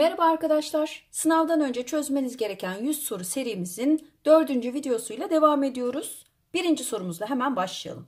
Merhaba arkadaşlar. Sınavdan önce çözmeniz gereken 100 soru serimizin 4. videosuyla devam ediyoruz. Birinci sorumuzla hemen başlayalım.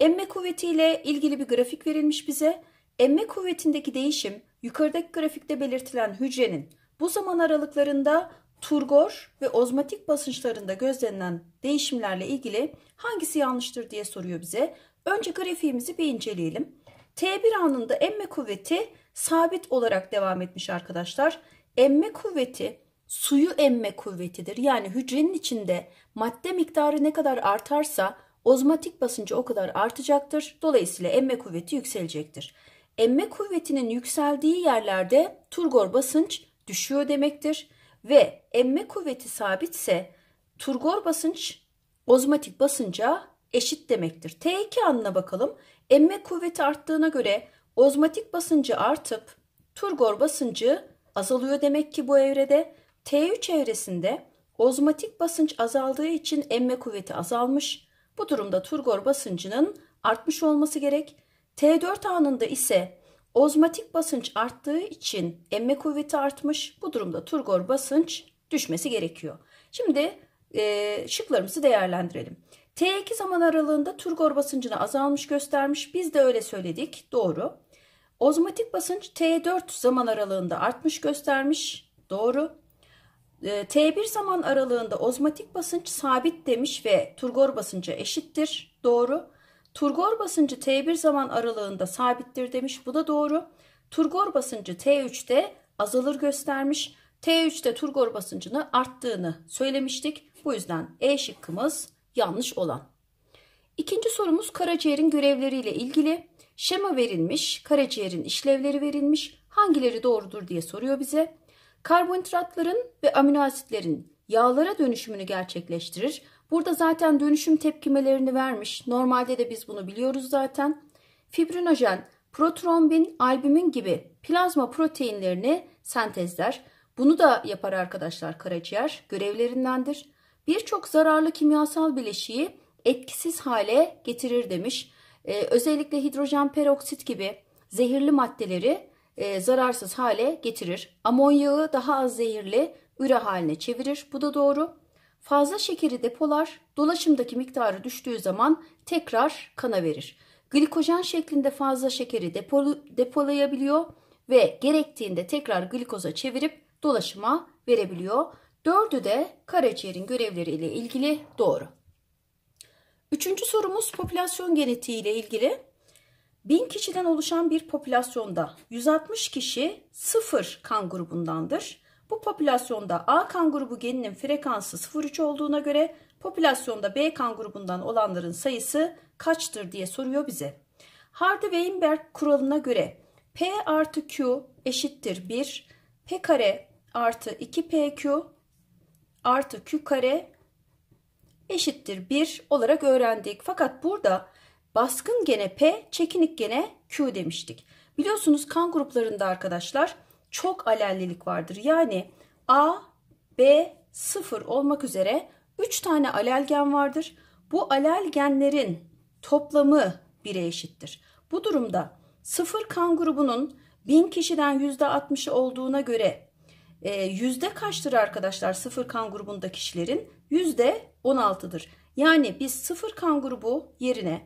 Emme kuvvetiyle ilgili bir grafik verilmiş bize. Emme kuvvetindeki değişim yukarıdaki grafikte belirtilen hücrenin bu zaman aralıklarında turgor ve ozmatik basınçlarında gözlenen değişimlerle ilgili hangisi yanlıştır diye soruyor bize. Önce grafiğimizi bir inceleyelim. T1 anında emme kuvveti sabit olarak devam etmiş arkadaşlar. Emme kuvveti suyu emme kuvvetidir. Yani hücrenin içinde madde miktarı ne kadar artarsa ozmatik basıncı o kadar artacaktır. Dolayısıyla emme kuvveti yükselecektir. Emme kuvvetinin yükseldiği yerlerde turgor basınç düşüyor demektir ve emme kuvveti sabitse turgor basınç ozmatik basınca eşit demektir. T2 anına bakalım. Emme kuvveti arttığına göre Ozmatik basıncı artıp turgor basıncı azalıyor demek ki bu evrede. T3 evresinde ozmatik basınç azaldığı için emme kuvveti azalmış. Bu durumda turgor basıncının artmış olması gerek. T4 anında ise ozmatik basınç arttığı için emme kuvveti artmış. Bu durumda turgor basınç düşmesi gerekiyor. Şimdi e, şıklarımızı değerlendirelim. T2 zaman aralığında turgor basıncını azalmış göstermiş. Biz de öyle söyledik. Doğru. Ozmotik basınç T4 zaman aralığında artmış göstermiş. Doğru. Ee, T1 zaman aralığında ozmatik basınç sabit demiş ve turgor basıncı eşittir. Doğru. Turgor basıncı T1 zaman aralığında sabittir demiş. Bu da doğru. Turgor basıncı T3'te azalır göstermiş. T3'te turgor basıncını arttığını söylemiştik. Bu yüzden E şıkkımız yanlış olan. İkinci sorumuz karaciğerin görevleriyle ilgili. Şema verilmiş, karaciğerin işlevleri verilmiş, hangileri doğrudur diye soruyor bize. Karbonhidratların ve amino asitlerin yağlara dönüşümünü gerçekleştirir. Burada zaten dönüşüm tepkimelerini vermiş. Normalde de biz bunu biliyoruz zaten. Fibrinojen, protrombin, albümin gibi plazma proteinlerini sentezler. Bunu da yapar arkadaşlar karaciğer görevlerindendir. Birçok zararlı kimyasal bileşiği etkisiz hale getirir demiş. E, özellikle hidrojen peroksit gibi zehirli maddeleri e, zararsız hale getirir. Amonyağı daha az zehirli üre haline çevirir. Bu da doğru. Fazla şekeri depolar dolaşımdaki miktarı düştüğü zaman tekrar kana verir. Glikojen şeklinde fazla şekeri depolayabiliyor ve gerektiğinde tekrar glikoza çevirip dolaşıma verebiliyor. Dördü de karaciğerin görevleriyle ilgili doğru. Üçüncü sorumuz popülasyon genetiği ile ilgili. 1000 kişiden oluşan bir popülasyonda 160 kişi 0 kan grubundandır. Bu popülasyonda A kan grubu geninin frekansı 0,3 olduğuna göre popülasyonda B kan grubundan olanların sayısı kaçtır diye soruyor bize. Hardy-Weinberg kuralına göre P artı Q eşittir 1, P kare artı 2PQ artı Q kare eşittir 1 olarak öğrendik. Fakat burada baskın gene P, çekinik gene Q demiştik. Biliyorsunuz kan gruplarında arkadaşlar çok alellilik vardır. Yani A, B, 0 olmak üzere 3 tane alelgen vardır. Bu alelgenlerin toplamı 1'e eşittir. Bu durumda 0 kan grubunun 1000 kişiden %60'ı olduğuna göre e, yüzde kaçtır arkadaşlar sıfır kan grubunda kişilerin? Yüzde 16'dır. Yani biz sıfır kan grubu yerine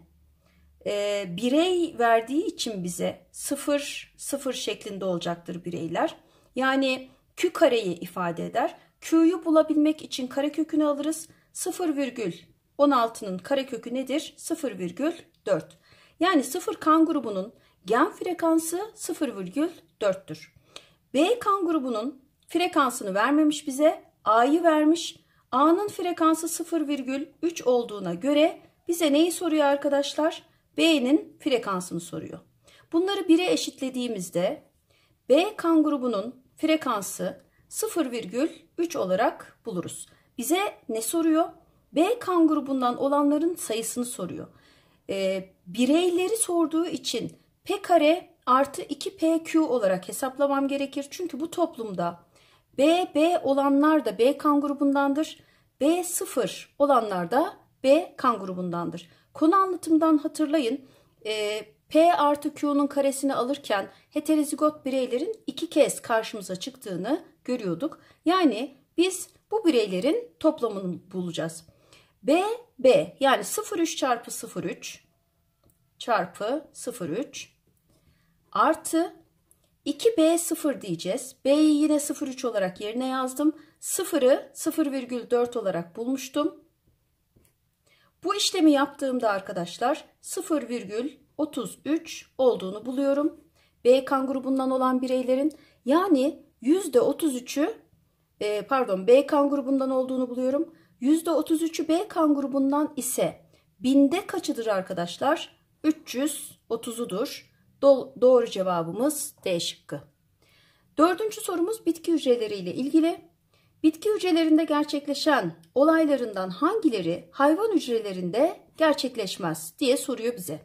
e, birey verdiği için bize sıfır sıfır şeklinde olacaktır bireyler. Yani Q kareyi ifade eder. Q'yu bulabilmek için kare kökünü alırız. virgül kare kökü nedir? virgül 0,4. Yani sıfır kan grubunun gen frekansı virgül 0,4'tür. B kan grubunun frekansını vermemiş bize. A'yı vermiş. A'nın frekansı 0,3 olduğuna göre bize neyi soruyor arkadaşlar? B'nin frekansını soruyor. Bunları 1'e eşitlediğimizde B kan grubunun frekansı 0,3 olarak buluruz. Bize ne soruyor? B kan grubundan olanların sayısını soruyor. E, bireyleri sorduğu için P kare artı 2PQ olarak hesaplamam gerekir. Çünkü bu toplumda B B olanlar da B kan grubundandır. B0 olanlar da B kan grubundandır. Konu anlatımdan hatırlayın. E, P artı Q'nun karesini alırken heterozigot bireylerin iki kez karşımıza çıktığını görüyorduk. Yani biz bu bireylerin toplamını bulacağız. B, B yani 0,3 çarpı 0,3 çarpı 0,3 artı 2B0 diyeceğiz. B'yi yine 0,3 olarak yerine yazdım. 0'ı 0,4 olarak bulmuştum. Bu işlemi yaptığımda arkadaşlar 0,33 olduğunu buluyorum. B kan grubundan olan bireylerin yani %33'ü e, pardon B kan grubundan olduğunu buluyorum. %33'ü B kan grubundan ise binde kaçıdır arkadaşlar? 330'udur. Do doğru cevabımız D şıkkı. Dördüncü sorumuz bitki hücreleri ile ilgili. Bitki hücrelerinde gerçekleşen olaylarından hangileri hayvan hücrelerinde gerçekleşmez diye soruyor bize.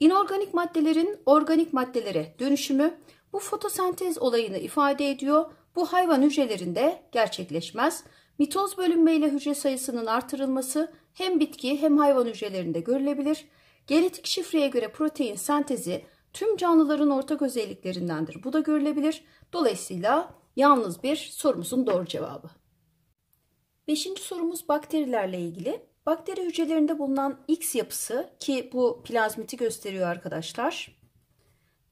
İnorganik maddelerin organik maddelere dönüşümü bu fotosentez olayını ifade ediyor. Bu hayvan hücrelerinde gerçekleşmez. Mitoz bölünmeyle hücre sayısının artırılması hem bitki hem hayvan hücrelerinde görülebilir. Genetik şifreye göre protein sentezi tüm canlıların ortak özelliklerindendir. Bu da görülebilir. Dolayısıyla yalnız bir sorumuzun doğru cevabı. Beşinci sorumuz bakterilerle ilgili. Bakteri hücrelerinde bulunan X yapısı ki bu plazmiti gösteriyor arkadaşlar.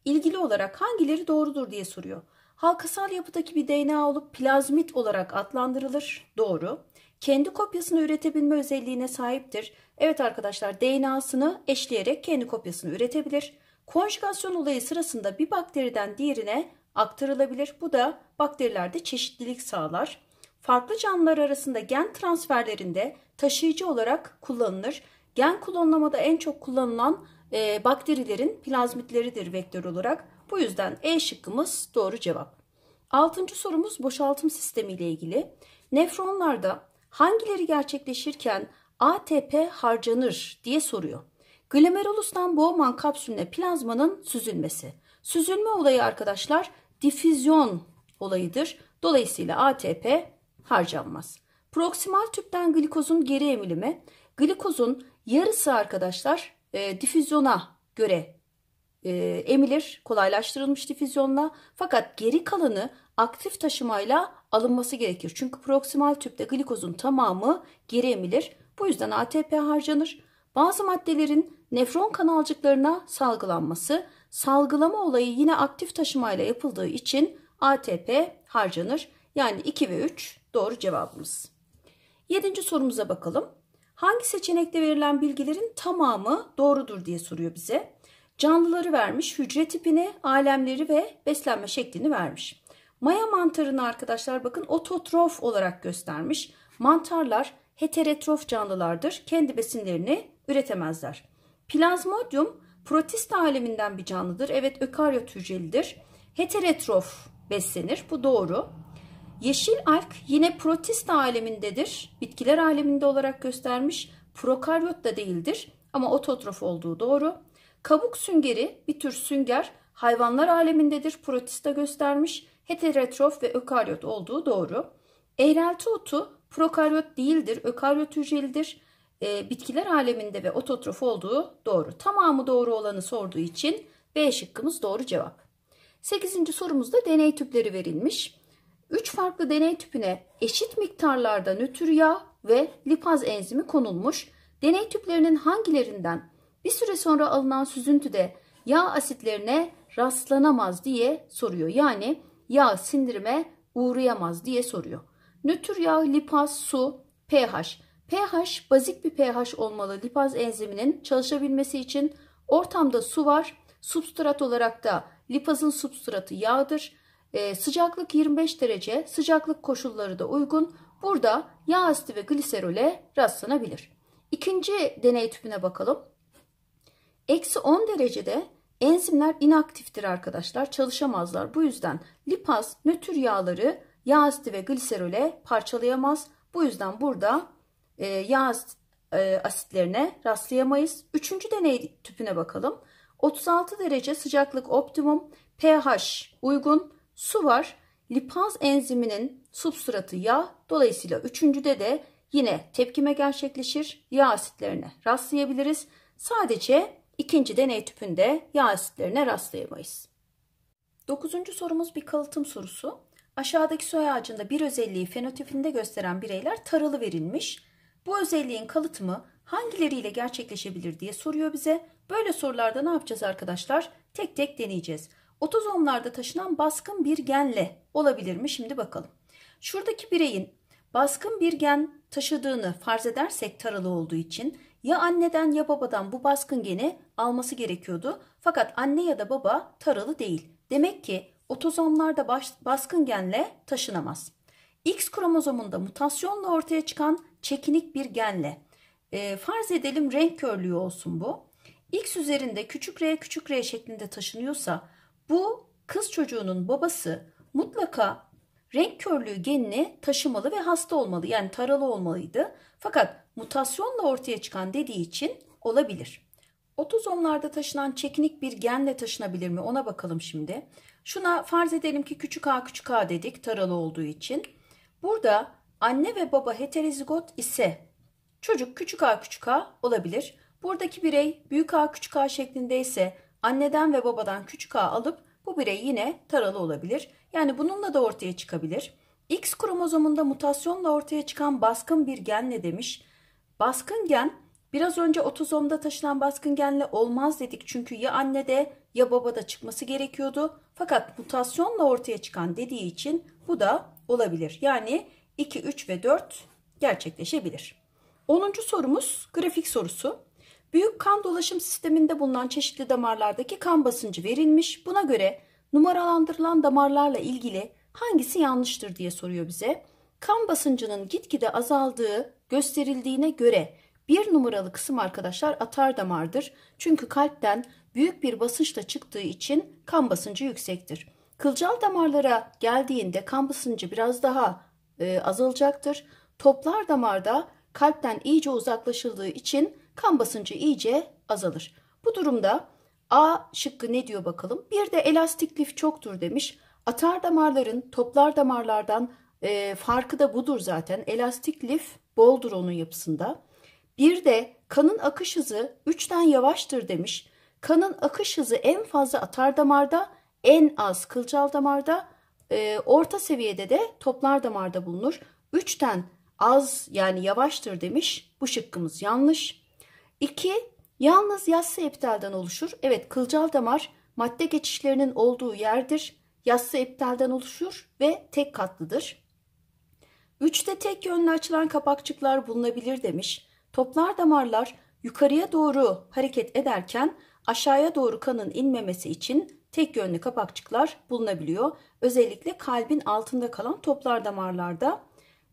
İlgili olarak hangileri doğrudur diye soruyor. Halkasal yapıdaki bir DNA olup plazmit olarak adlandırılır. Doğru. Kendi kopyasını üretebilme özelliğine sahiptir. Evet arkadaşlar DNA'sını eşleyerek kendi kopyasını üretebilir. Konjugasyon olayı sırasında bir bakteriden diğerine aktarılabilir. Bu da bakterilerde çeşitlilik sağlar. Farklı canlılar arasında gen transferlerinde taşıyıcı olarak kullanılır. Gen klonlamada en çok kullanılan e, bakterilerin plazmitleridir vektör olarak. Bu yüzden E şıkkımız doğru cevap. Altıncı sorumuz boşaltım sistemi ile ilgili. Nefronlarda hangileri gerçekleşirken ATP harcanır diye soruyor. Glomerulus'tan Bowman kapsülüne plazmanın süzülmesi. Süzülme olayı arkadaşlar difüzyon olayıdır. Dolayısıyla ATP harcanmaz. Proksimal tüpten glikozun geri emilimi. Glikozun yarısı arkadaşlar e, difüzyona göre e, emilir kolaylaştırılmış difüzyonla fakat geri kalanı aktif taşımayla alınması gerekir. Çünkü proksimal tüpte glikozun tamamı geri emilir. Bu yüzden ATP harcanır. Bazı maddelerin nefron kanalcıklarına salgılanması, salgılama olayı yine aktif taşımayla yapıldığı için ATP harcanır. Yani 2 ve 3 doğru cevabımız. 7. sorumuza bakalım. Hangi seçenekte verilen bilgilerin tamamı doğrudur diye soruyor bize. Canlıları vermiş, hücre tipini, alemleri ve beslenme şeklini vermiş. Maya mantarını arkadaşlar bakın ototrof olarak göstermiş. Mantarlar heterotrof canlılardır. Kendi besinlerini üretemezler. Plazmodium protist aleminden bir canlıdır. Evet ökaryot hücrelidir. Heterotrof beslenir. Bu doğru. Yeşil alg yine protist alemindedir. Bitkiler aleminde olarak göstermiş. Prokaryot da değildir ama ototrof olduğu doğru. Kabuk süngeri bir tür sünger hayvanlar alemindedir. Protista göstermiş. Heterotrof ve ökaryot olduğu doğru. Eğrelti otu prokaryot değildir, ökaryot hücrelidir e, bitkiler aleminde ve ototrof olduğu doğru. Tamamı doğru olanı sorduğu için B şıkkımız doğru cevap. 8. sorumuzda deney tüpleri verilmiş. 3 farklı deney tüpüne eşit miktarlarda nötr yağ ve lipaz enzimi konulmuş. Deney tüplerinin hangilerinden bir süre sonra alınan süzüntüde yağ asitlerine rastlanamaz diye soruyor. Yani yağ sindirime uğrayamaz diye soruyor. Nötr yağ, lipaz, su, pH pH bazik bir pH olmalı lipaz enziminin çalışabilmesi için. Ortamda su var. Substrat olarak da lipazın substratı yağdır. E, sıcaklık 25 derece. Sıcaklık koşulları da uygun. Burada yağ asidi ve gliserole rastlanabilir. İkinci deney tüpüne bakalım. Eksi 10 derecede enzimler inaktiftir arkadaşlar. Çalışamazlar. Bu yüzden lipaz nötr yağları yağ asidi ve gliserole parçalayamaz. Bu yüzden burada e, yağ e, asitlerine rastlayamayız. Üçüncü deney tüpüne bakalım. 36 derece sıcaklık optimum, pH uygun, su var. Lipaz enziminin substratı yağ. Dolayısıyla üçüncüde de yine tepkime gerçekleşir. Yağ asitlerine rastlayabiliriz. Sadece ikinci deney tüpünde yağ asitlerine rastlayamayız. Dokuzuncu sorumuz bir kalıtım sorusu. Aşağıdaki soy ağacında bir özelliği fenotipinde gösteren bireyler taralı verilmiş. Bu özelliğin kalıtımı hangileriyle gerçekleşebilir diye soruyor bize. Böyle sorularda ne yapacağız arkadaşlar? Tek tek deneyeceğiz. Otozomlarda taşınan baskın bir genle olabilir mi? Şimdi bakalım. Şuradaki bireyin baskın bir gen taşıdığını farz edersek taralı olduğu için ya anneden ya babadan bu baskın geni alması gerekiyordu. Fakat anne ya da baba taralı değil. Demek ki otozomlarda baskın genle taşınamaz. X kromozomunda mutasyonla ortaya çıkan çekinik bir genle. E, farz edelim renk körlüğü olsun bu. X üzerinde küçük R küçük R şeklinde taşınıyorsa bu kız çocuğunun babası mutlaka renk körlüğü genini taşımalı ve hasta olmalı. Yani taralı olmalıydı. Fakat mutasyonla ortaya çıkan dediği için olabilir. Otozomlarda taşınan çekinik bir genle taşınabilir mi ona bakalım şimdi. Şuna farz edelim ki küçük a küçük a dedik taralı olduğu için. Burada anne ve baba heterozigot ise çocuk küçük a küçük a olabilir. Buradaki birey büyük a küçük a şeklinde ise anneden ve babadan küçük a alıp bu birey yine taralı olabilir. Yani bununla da ortaya çıkabilir. X kromozomunda mutasyonla ortaya çıkan baskın bir genle demiş. Baskın gen biraz önce otozomda taşınan baskın genle olmaz dedik çünkü ya annede ya babada çıkması gerekiyordu. Fakat mutasyonla ortaya çıkan dediği için bu da olabilir. Yani 2, 3 ve 4 gerçekleşebilir. 10. sorumuz grafik sorusu. Büyük kan dolaşım sisteminde bulunan çeşitli damarlardaki kan basıncı verilmiş. Buna göre numaralandırılan damarlarla ilgili hangisi yanlıştır diye soruyor bize. Kan basıncının gitgide azaldığı gösterildiğine göre bir numaralı kısım arkadaşlar atar damardır. Çünkü kalpten büyük bir basınçla çıktığı için kan basıncı yüksektir. Kılcal damarlara geldiğinde kan basıncı biraz daha e, azalacaktır. Toplar damarda kalpten iyice uzaklaşıldığı için kan basıncı iyice azalır. Bu durumda A şıkkı ne diyor bakalım? Bir de elastik lif çoktur demiş. Atar damarların toplar damarlardan e, farkı da budur zaten. Elastik lif boldur onun yapısında. Bir de kanın akış hızı 3'ten yavaştır demiş. Kanın akış hızı en fazla atar damarda en az kılcal damarda, e, orta seviyede de toplar damarda bulunur. 3'ten az yani yavaştır demiş. Bu şıkkımız yanlış. 2. Yalnız yassı epitelden oluşur. Evet kılcal damar madde geçişlerinin olduğu yerdir. Yassı epitelden oluşur ve tek katlıdır. 3'te tek yönlü açılan kapakçıklar bulunabilir demiş. Toplar damarlar yukarıya doğru hareket ederken aşağıya doğru kanın inmemesi için tek yönlü kapakçıklar bulunabiliyor. Özellikle kalbin altında kalan toplar damarlarda.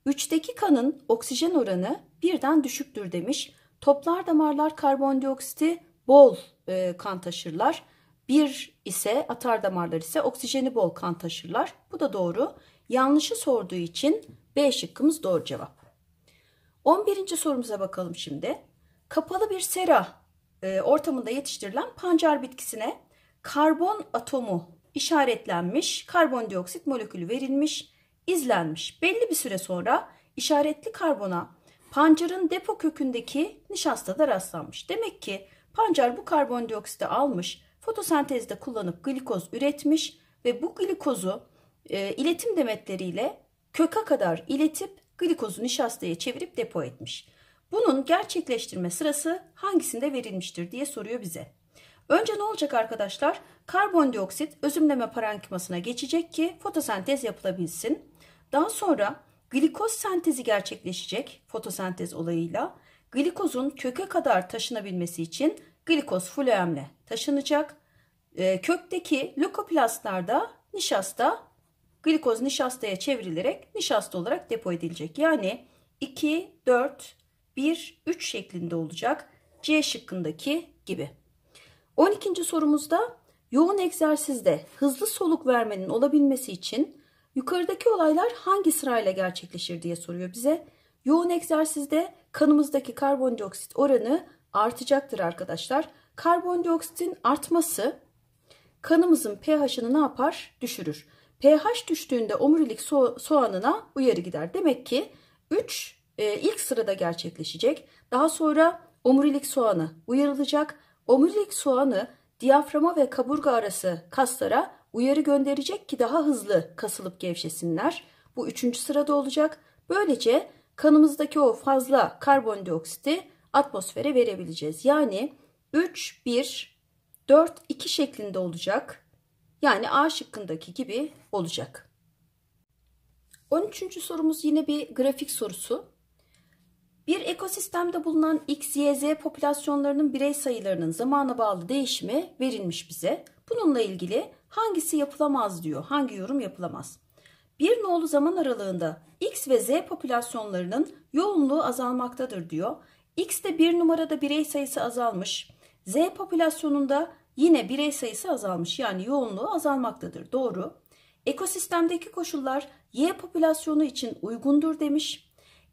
Üçteki kanın oksijen oranı birden düşüktür demiş. Toplar damarlar karbondioksiti bol e, kan taşırlar. Bir ise atar damarlar ise oksijeni bol kan taşırlar. Bu da doğru. Yanlışı sorduğu için B şıkkımız doğru cevap. 11. sorumuza bakalım şimdi. Kapalı bir sera e, ortamında yetiştirilen pancar bitkisine karbon atomu işaretlenmiş, karbondioksit molekülü verilmiş, izlenmiş. Belli bir süre sonra işaretli karbona pancarın depo kökündeki nişasta da rastlanmış. Demek ki pancar bu karbondioksiti almış, fotosentezde kullanıp glikoz üretmiş ve bu glikozu e, iletim demetleriyle köke kadar iletip glikozu nişastaya çevirip depo etmiş. Bunun gerçekleştirme sırası hangisinde verilmiştir diye soruyor bize. Önce ne olacak arkadaşlar? Karbondioksit özümleme parenkimasına geçecek ki fotosentez yapılabilsin. Daha sonra glikoz sentezi gerçekleşecek fotosentez olayıyla. Glikozun köke kadar taşınabilmesi için glikoz floemle taşınacak. Ee, kökteki lökoplastlarda nişasta glikoz nişastaya çevrilerek nişasta olarak depo edilecek. Yani 2, 4, 1, 3 şeklinde olacak. C şıkkındaki gibi. 12. sorumuzda yoğun egzersizde hızlı soluk vermenin olabilmesi için yukarıdaki olaylar hangi sırayla gerçekleşir diye soruyor bize. Yoğun egzersizde kanımızdaki karbondioksit oranı artacaktır arkadaşlar. Karbondioksitin artması kanımızın pH'ını ne yapar? Düşürür. pH düştüğünde omurilik so soğanına uyarı gider. Demek ki 3 e, ilk sırada gerçekleşecek. Daha sonra omurilik soğanı uyarılacak. Omurilik soğanı diyaframa ve kaburga arası kaslara uyarı gönderecek ki daha hızlı kasılıp gevşesinler. Bu üçüncü sırada olacak. Böylece kanımızdaki o fazla karbondioksiti atmosfere verebileceğiz. Yani 3, 1, 4, 2 şeklinde olacak. Yani A şıkkındaki gibi olacak. 13. sorumuz yine bir grafik sorusu. Bir ekosistemde bulunan X, Y, Z popülasyonlarının birey sayılarının zamana bağlı değişimi verilmiş bize. Bununla ilgili hangisi yapılamaz diyor, hangi yorum yapılamaz. Bir nolu zaman aralığında X ve Z popülasyonlarının yoğunluğu azalmaktadır diyor. X de bir numarada birey sayısı azalmış. Z popülasyonunda yine birey sayısı azalmış yani yoğunluğu azalmaktadır. Doğru. Ekosistemdeki koşullar Y popülasyonu için uygundur demiş.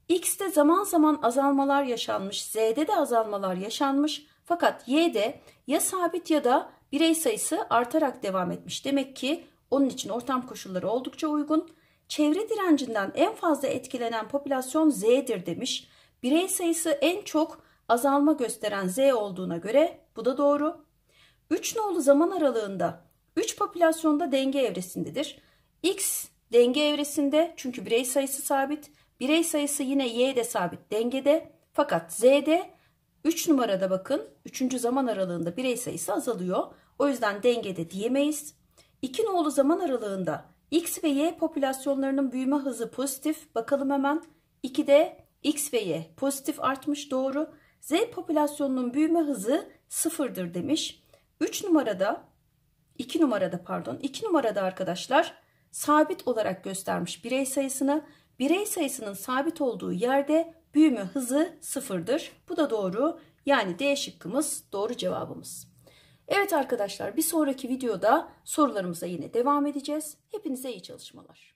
X'te zaman zaman azalmalar yaşanmış, Z'de de azalmalar yaşanmış. Fakat Y'de ya sabit ya da birey sayısı artarak devam etmiş. Demek ki onun için ortam koşulları oldukça uygun. Çevre direncinden en fazla etkilenen popülasyon Z'dir demiş. Birey sayısı en çok azalma gösteren Z olduğuna göre bu da doğru. 3 nolu zaman aralığında 3 popülasyonda denge evresindedir. X denge evresinde çünkü birey sayısı sabit. Birey sayısı yine y'de sabit dengede. Fakat z'de 3 numarada bakın 3. zaman aralığında birey sayısı azalıyor. O yüzden dengede diyemeyiz. 2 nolu zaman aralığında x ve y popülasyonlarının büyüme hızı pozitif. Bakalım hemen 2'de x ve y pozitif artmış doğru. Z popülasyonunun büyüme hızı sıfırdır demiş. 3 numarada 2 numarada pardon 2 numarada arkadaşlar sabit olarak göstermiş birey sayısını. Birey sayısının sabit olduğu yerde büyüme hızı sıfırdır. Bu da doğru. Yani D şıkkımız doğru cevabımız. Evet arkadaşlar bir sonraki videoda sorularımıza yine devam edeceğiz. Hepinize iyi çalışmalar.